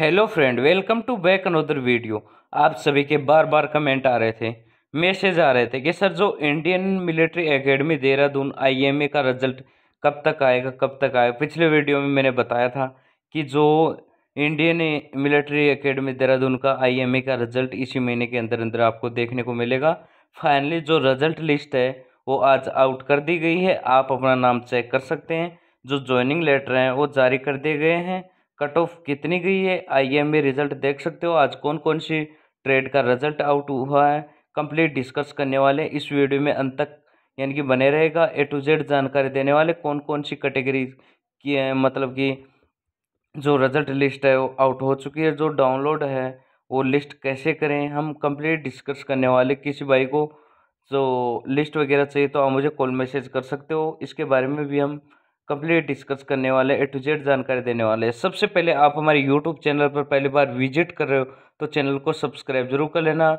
hello friend welcome to back another video आप सभी के बार बार कमेंट आ रहे थे मैसेज आ रहे थे कि सर जो Indian military academy Dehradun IMA का रिजल्ट कब तक आएगा कब तक आएगा पिछले वीडियो में मैंने बताया था कि जो इंडियन मिलिट्री एकेडमी देहरादून का आईएमए का रिजल्ट इसी महीने के अंदर अंदर आपको देखने को मिलेगा फाइनली जो रिजल्ट लिस्ट है वो आज आउट कर दी गई है आप अपना नाम चेक कर सकते हैं जो ज्वाइनिंग लेटर हैं वो जारी कर दिए गए हैं कट ऑफ कितनी गई है एम में रिजल्ट देख सकते हो आज कौन कौन सी ट्रेड का रिजल्ट आउट हुआ है कंप्लीट डिस्कस करने वाले इस वीडियो में अंत तक यानी कि बने रहेगा ए टू जेड जानकारी देने वाले कौन कौन सी कैटेगरी की है मतलब कि जो रिजल्ट लिस्ट है वो आउट हो चुकी है जो डाउनलोड है वो लिस्ट कैसे करें हम कंप्लीट डिस्कस करने वाले किसी भाई को जो लिस्ट वगैरह चाहिए तो आप मुझे कॉल मैसेज कर सकते हो इसके बारे में भी हम कंप्लीट डिस्कस करने वाले ए टू जेड जानकारी देने वाले हैं सबसे पहले आप हमारे यूट्यूब चैनल पर पहली बार विजिट कर रहे हो तो चैनल को सब्सक्राइब जरूर कर लेना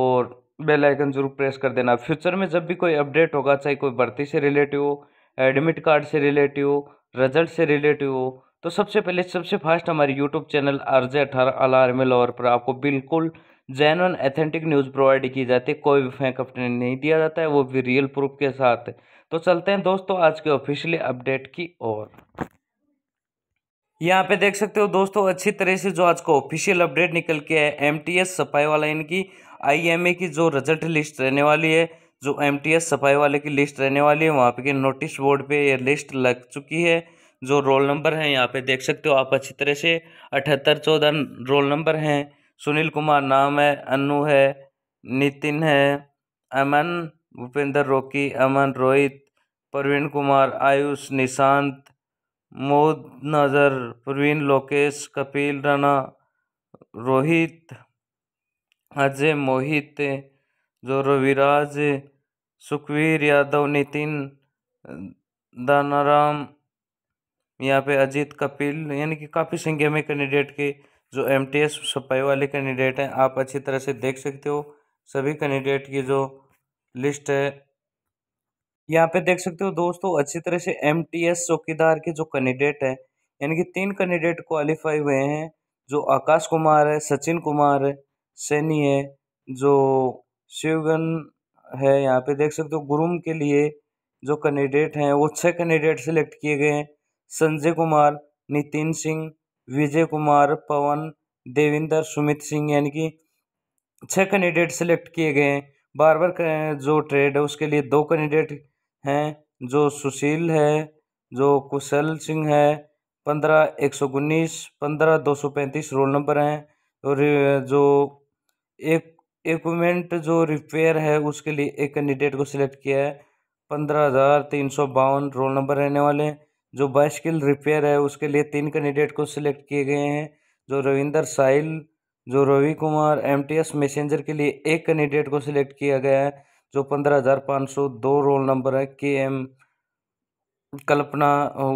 और बेल आइकन जरूर प्रेस कर देना फ्यूचर में जब भी कोई अपडेट होगा चाहे कोई भर्ती से रिलेटिव हो एडमिट कार्ड से रिलेटिव हो रिजल्ट से रिलेटिव हो तो सबसे पहले सबसे फास्ट हमारे यूट्यूब चैनल आर जे अठारह अलार्मेल लॉर पर आपको बिल्कुल जैन एथेंटिक न्यूज़ प्रोवाइड की जाती है कोई भी फेंक अपने नहीं दिया जाता है वो भी रियल प्रूफ के साथ तो चलते हैं दोस्तों आज के ऑफिशियली अपडेट की ओर यहाँ पे देख सकते हो दोस्तों अच्छी तरह से जो आज का ऑफिशियल अपडेट निकल के है एम टी एस सफाई वाला इनकी आईएमए की जो रिजल्ट लिस्ट रहने वाली है जो एम टी एस सफाई वाले की लिस्ट रहने वाली है वहाँ पे के नोटिस बोर्ड पे ये लिस्ट लग चुकी है जो रोल नंबर है यहाँ पे देख सकते हो आप अच्छी तरह से अठहत्तर चौदह रोल नंबर हैं सुनील कुमार नाम है अनु है नितिन है अमन भूपेंद्र रोकी अमन रोहित प्रवीण कुमार आयुष निशांत मोद नजर प्रवीण लोकेश कपिल राणा रोहित अजय मोहित जोरविराज सुखवीर यादव नितिन दानाराम यहाँ पे अजीत कपिल यानी कि काफ़ी संख्या में कैंडिडेट के जो एम टी एस सफाई वाले कैंडिडेट हैं आप अच्छी तरह से देख सकते हो सभी कैंडिडेट की जो लिस्ट है यहाँ पे देख सकते हो दोस्तों अच्छी तरह से एम टी एस चौकीदार के जो कैंडिडेट हैं यानी कि तीन कैंडिडेट क्वालिफाई हुए हैं जो आकाश कुमार है सचिन कुमार है सैनी है जो शिवगन है यहाँ पे देख सकते हो गुरुम के लिए जो कैंडिडेट हैं वो छः कैंडिडेट सेलेक्ट किए गए हैं संजय कुमार नितिन सिंह विजय कुमार पवन देविंदर सुमित सिंह यानी कि छः कैंडिडेट सेलेक्ट किए गए हैं बार बार जो ट्रेड है उसके लिए दो कैंडिडेट हैं जो सुशील है जो कुशल सिंह है पंद्रह एक सौ उन्नीस पंद्रह दो सौ पैंतीस रोल नंबर हैं और जो एक एकमेंट जो रिपेयर है उसके लिए एक कैंडिडेट को सिलेक्ट किया है पंद्रह हज़ार तीन सौ बावन रोल नंबर रहने वाले हैं जो बाइस्किल रिपेयर है उसके लिए तीन कैंडिडेट को सिलेक्ट किए गए हैं जो रविंदर साहिल जो Ravi Kumar M T S messenger के लिए एक कैंडिडेट को सिलेक्ट किया गया है जो पंद्रह हज़ार पाँच सौ दो रोल नंबर है के एम कल्पना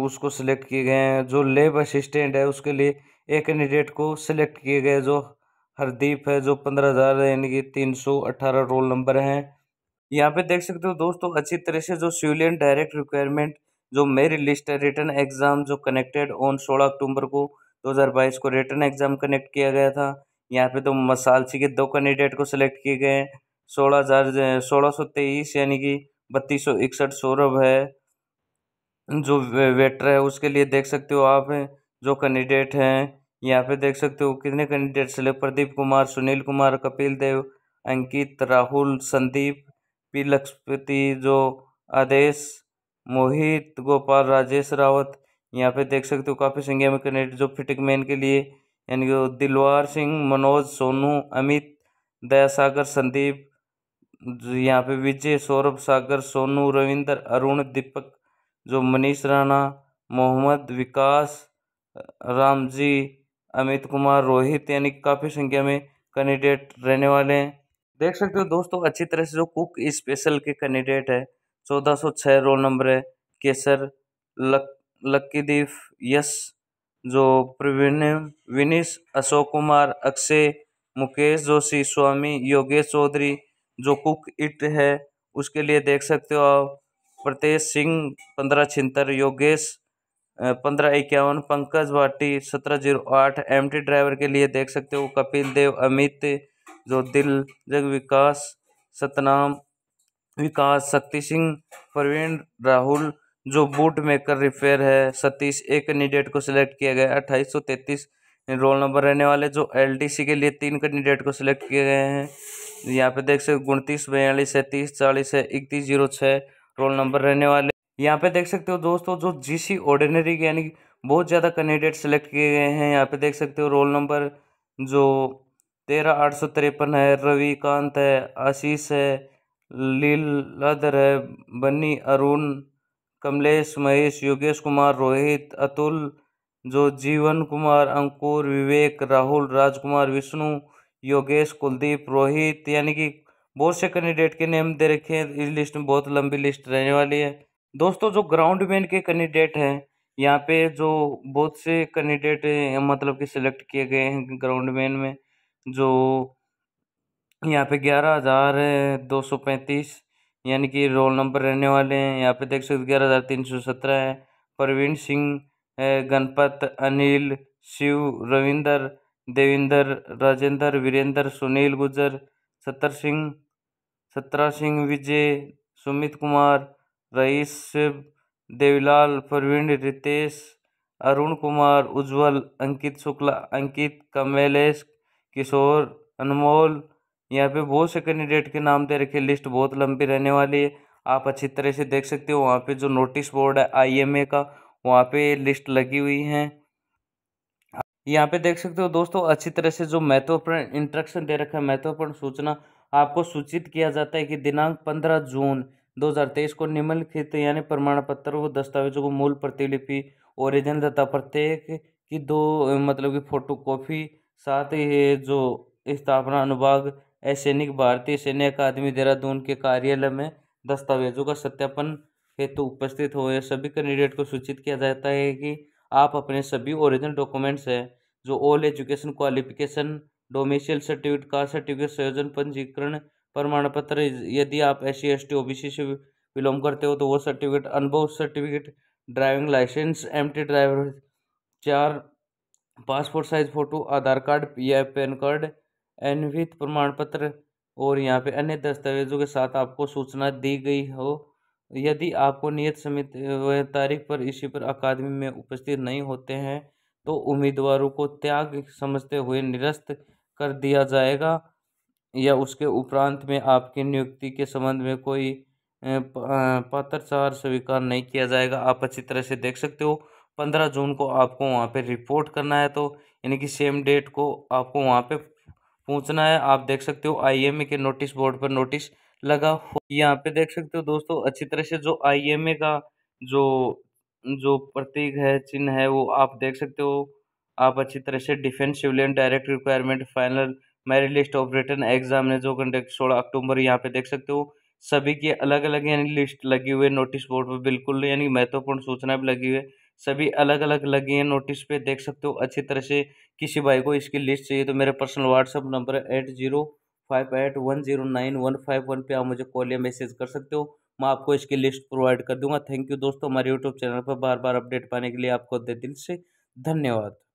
उसको सिलेक्ट किए गए हैं जो लेब असिस्टेंट है उसके लिए एक कैंडिडेट को सिलेक्ट किए गए जो हरदीप है जो पंद्रह हज़ार यानी कि तीन सौ अट्ठारह रोल नंबर हैं यहाँ पे देख सकते हो दोस्तों अच्छी तरह से जो सिविलियन डायरेक्ट रिक्वायरमेंट जो मेरी लिस्ट है रिटर्न एग्ज़ाम जो कनेक्टेड ऑन सोलह अक्टूबर को दो हज़ार बाईस को रिटर्न एग्ज़ाम कनेक्ट किया गया था यहाँ पे तो मसालसी के दो कैंडिडेट को सिलेक्ट किए गए हैं सोलह हज़ार सोलह सौ तेईस यानी कि बत्तीस सौ इकसठ सौरभ है जो वेटर है उसके लिए देख सकते हो आप जो कैंडिडेट हैं यहाँ पे देख सकते हो कितने candidate select Pradeep Kumar Sunil Kumar Kapil Dev Ankit Rahul Sandeep P लक्ष्मति जो आदेश मोहित गोपाल राजेश रावत यहाँ पे देख सकते हो काफ़ी संख्या में कनेक्ट जो फिटिंग मैन के लिए यानी कि दिलवार सिंह मनोज सोनू अमित दया सागर संदीप यहाँ पे विजय सौरभ सागर सोनू रविंदर अरुण दीपक जो मनीष राणा मोहम्मद विकास रामजी अमित कुमार रोहित यानी काफ़ी संख्या में कैंडिडेट रहने वाले हैं देख सकते हो दोस्तों अच्छी तरह से जो कुक स्पेशल के कैंडिडेट है चौदह सौ छः रोल नंबर है केसर लक लक्कीदीप यश जो प्रवीण विनीश अशोक कुमार अक्षय मुकेश जोशी स्वामी योगेश चौधरी जो कुक इट है उसके लिए देख सकते हो आप प्रतेश सिंह पंद्रह छिंतर योगेश पंद्रह इक्यावन पंकज भाटी सत्रह जीरो आठ एम टी ड्राइवर के लिए देख सकते हो कपिल देव अमित जो दिल जग विकास सतनाम विकास शक्ति सिंह प्रवीण राहुल जो बूट मेकर रिपेयर है सतीश एक कैंडिडेट को सिलेक्ट किया गया अट्ठाईस सौ रोल नंबर रहने वाले जो एलडीसी के लिए तीन कैंडिडेट को सिलेक्ट किए गए हैं यहाँ पे देख सकते उनतीस बयालीस है तीस चालीस है इकतीस जीरो छः रोल नंबर रहने वाले यहाँ पे देख सकते हो दोस्तों जो जी सी ऑर्डिनरी यानी बहुत ज़्यादा कैंडिडेट सेलेक्ट किए गए हैं यहाँ पे देख सकते हो रोल नंबर जो तेरह आठ सौ तिरपन है रवि कांत है आशीष है लीलाधर है बन्नी अरुण कमलेश महेश योगेश कुमार रोहित अतुल जो जीवन कुमार अंकुर विवेक राहुल राजकुमार विष्णु योगेश कुलदीप रोहित यानी कि बहुत से कैंडिडेट के नेम दे रखे हैं इस लिस्ट में बहुत लंबी लिस्ट रहने वाली है दोस्तों जो ग्राउंड मैन के कैंडिडेट हैं यहाँ पे जो बहुत से कैंडिडेट मतलब कि सिलेक्ट किए गए हैं ग्राउंड मैन में जो यहाँ पे ग्यारह हज़ार दो सौ पैंतीस यानी कि रोल नंबर रहने वाले हैं यहाँ पे देख सकते ग्यारह हज़ार तीन सौ सत्रह है प्रवीण सिंह गणपत अनिल शिव रविंदर देविंदर राजेंद्र वीरेंद्र सुनील गुजर सत्तर सिंह सत्रह सिंह विजय सुमित कुमार रईस देवीलाल प्रवीण रितेश अरुण कुमार उज्जवल अंकित शुक्ला अंकित कमलेश किशोर अनमोल यहाँ पे बहुत से कैंडिडेट के नाम दे रखे लिस्ट बहुत लंबी रहने वाली है आप अच्छी तरह से देख सकते हो वहाँ पे जो नोटिस बोर्ड है आईएमए का वहाँ पे लिस्ट लगी हुई है यहाँ पे देख सकते हो दोस्तों अच्छी तरह से जो महत्वपूर्ण इंट्रक्शन दे रखा है महत्वपूर्ण सूचना आपको सूचित किया जाता है कि दिनांक पंद्रह जून दो को निम्नलिखित यानी प्रमाण पत्र व दस्तावेजों को मूल प्रतिलिपि ओरिजिनल तथा प्रत्येक की दो मतलब की फोटो कॉपी साथ ही जो स्थापना अनुभाग असैनिक भारतीय सैन्य अकादमी देहरादून के कार्यालय में दस्तावेजों का सत्यापन हेतु उपस्थित या सभी कैंडिडेट को सूचित किया जाता है कि आप अपने सभी ओरिजिनल डॉक्यूमेंट्स हैं जो old education qualification domicile certificate caste certificate संयोजन पंजीकरण प्रमाण पत्र यदि आप S C S T O B C से बिलोंग करते हो तो वो सर्टिफिकेट अनुभव certificate driving licence M T driver चार passport size photo Aadhaar card या पैन कार्ड एनवित प्रमाण पत्र और यहाँ पे अन्य दस्तावेजों के साथ आपको सूचना दी गई हो यदि आपको नियत समित तारीख पर इसी पर अकादमी में उपस्थित नहीं होते हैं तो उम्मीदवारों को त्याग समझते हुए निरस्त कर दिया जाएगा या उसके उपरांत में आपकी नियुक्ति के संबंध में कोई पत्रचार स्वीकार नहीं किया जाएगा आप अच्छी तरह से देख सकते हो पंद्रह जून को आपको वहाँ पे रिपोर्ट करना है तो यानी कि सेम डेट को आपको वहाँ पे पूछना है आप देख सकते हो आईएमए के नोटिस बोर्ड पर नोटिस लगा हो यहाँ पे देख सकते हो दोस्तों अच्छी तरह से जो आईएमए का जो जो प्रतीक है चिन्ह है वो आप देख सकते हो आप अच्छी तरह से defence civilian direct requirement final merit list of written exam है जो कंडक्ट सोलह अक्टूबर यहाँ पे देख सकते हो सभी की अलग अलग यानी लिस्ट लगी हुई है नोटिस बोर्ड पर बिल्कुल यानी महत्वपूर्ण सूचना भी लगी हुई है सभी अलग अलग लगे हैं नोटिस पे देख सकते हो अच्छी तरह से किसी भाई को इसकी लिस्ट चाहिए तो मेरा पर्सनल व्हाट्सअप नंबर है eight zero five eight one zero nine one five one पर आप मुझे कॉल या मैसेज कर सकते हो मैं आपको इसकी लिस्ट प्रोवाइड कर दूंगा थैंक यू दोस्तों हमारे यूट्यूब चैनल पर बार बार अपडेट पाने के लिए आपको दिल से धन्यवाद